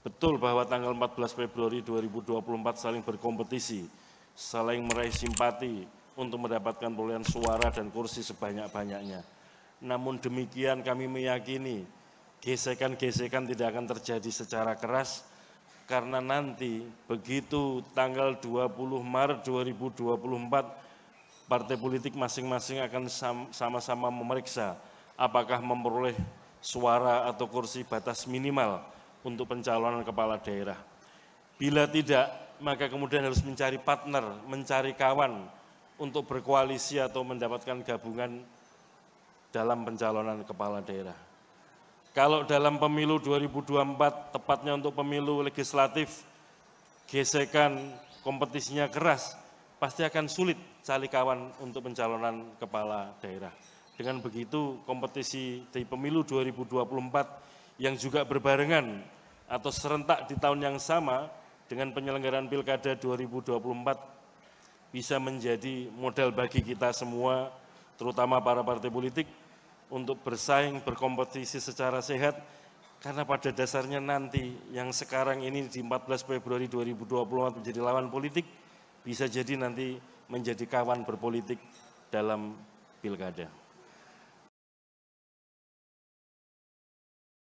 Betul bahwa tanggal 14 Februari 2024 saling berkompetisi, saling meraih simpati untuk mendapatkan perolehan suara dan kursi sebanyak-banyaknya. Namun demikian kami meyakini gesekan-gesekan tidak akan terjadi secara keras karena nanti begitu tanggal 20 Maret 2024 partai politik masing-masing akan sama-sama memeriksa apakah memperoleh suara atau kursi batas minimal untuk pencalonan kepala daerah. Bila tidak, maka kemudian harus mencari partner, mencari kawan untuk berkoalisi atau mendapatkan gabungan dalam pencalonan kepala daerah. Kalau dalam pemilu 2024, tepatnya untuk pemilu legislatif, gesekan kompetisinya keras, pasti akan sulit cari kawan untuk pencalonan kepala daerah. Dengan begitu, kompetisi di pemilu 2024 yang juga berbarengan atau serentak di tahun yang sama dengan penyelenggaraan Pilkada 2024 bisa menjadi model bagi kita semua, terutama para partai politik, untuk bersaing, berkompetisi secara sehat, karena pada dasarnya nanti yang sekarang ini di 14 Februari 2024 menjadi lawan politik bisa jadi nanti menjadi kawan berpolitik dalam pilkada.